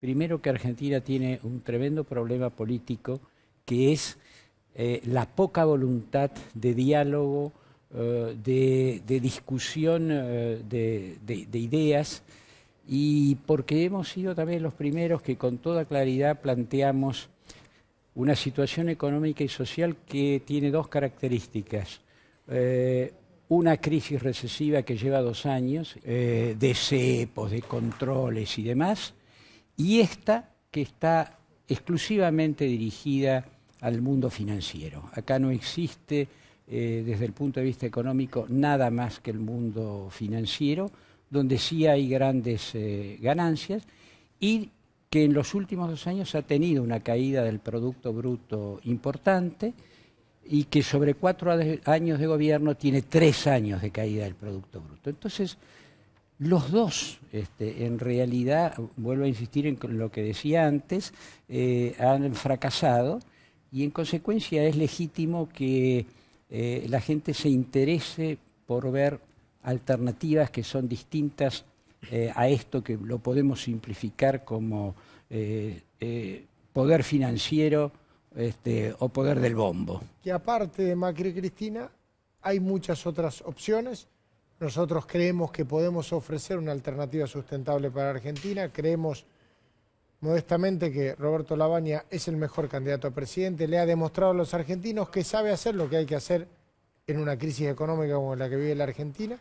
Primero que Argentina tiene un tremendo problema político que es eh, la poca voluntad de diálogo, eh, de, discusión eh, de, ideas y porque hemos sido también los primeros que con toda claridad planteamos una situación económica y social que tiene dos características. una crisis recesiva que lleva dos años de cepos, de controles y demás, y esta que está exclusivamente dirigida al mundo financiero. Acá no existe eh, desde el punto de vista económico nada más que el mundo financiero, donde sí hay grandes eh, ganancias y que en los últimos dos años ha tenido una caída del Producto Bruto importante y que sobre cuatro años de gobierno tiene tres años de caída del Producto Bruto. Entonces, los dos, este, en realidad, vuelvo a insistir en lo que decía antes, eh, han fracasado y en consecuencia es legítimo que eh, la gente se interese por ver alternativas que son distintas eh, a esto que lo podemos simplificar como poder financiero este, o poder del bombo. Que aparte de Macri Cristina, hay muchas otras opciones nosotros creemos que podemos ofrecer una alternativa sustentable para Argentina, creemos modestamente que Roberto Labaña es el mejor candidato a presidente, le ha demostrado a los argentinos que sabe hacer lo que hay que hacer en una crisis económica como la que vive la Argentina